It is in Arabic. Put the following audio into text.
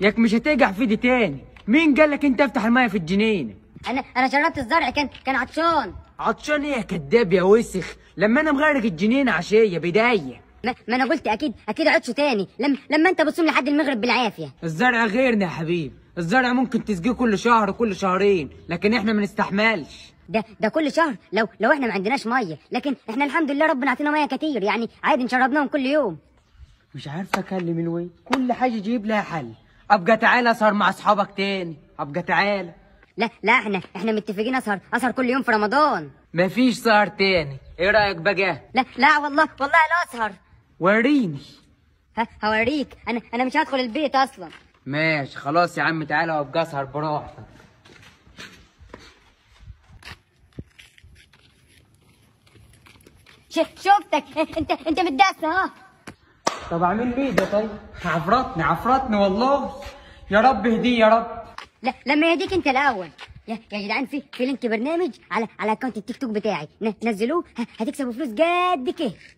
ياك مش هتقع في دي تاني مين قال لك انت افتح الميه في الجنينه انا انا جربت الزرع كان كان عطشان عطشان ايه يا كداب يا وسخ لما انا مغرق الجنينه عشيه بدايه ما, ما انا قلت اكيد اكيد عطش تاني لما لما انت بتصوم لحد المغرب بالعافيه الزرع غيرنا يا حبيبي الزرع ممكن تسقيه كل شهر وكل شهرين لكن احنا ما نستحملش ده ده كل شهر لو لو احنا ما عندناش ميه لكن احنا الحمد لله ربنا عطينا ميه كتير يعني عادي نشربناهم كل يوم مش عارف اكلم الوي كل حاجه جيب لها حل ابقى تعالى اسهر مع اصحابك تاني ابقى تعالى لا لا احنا احنا متفقين اسهر اسهر كل يوم في رمضان مفيش سهر تاني ايه رايك بقى لا لا والله والله لا اسهر وريني ها هوريك انا انا مش هدخل البيت اصلا ماشي خلاص يا عم تعالى وابقى اسهر براحتك شفتك انت انت متداس ها طب اعمل له ايه ده طيب عفرتني عفرتني والله يا رب اهديه يا رب لا لما يهديك انت الاول يا يا جدعان في في لينك برنامج على على اكونت التيك توك بتاعي نزلوه هتكسبوا فلوس جد كده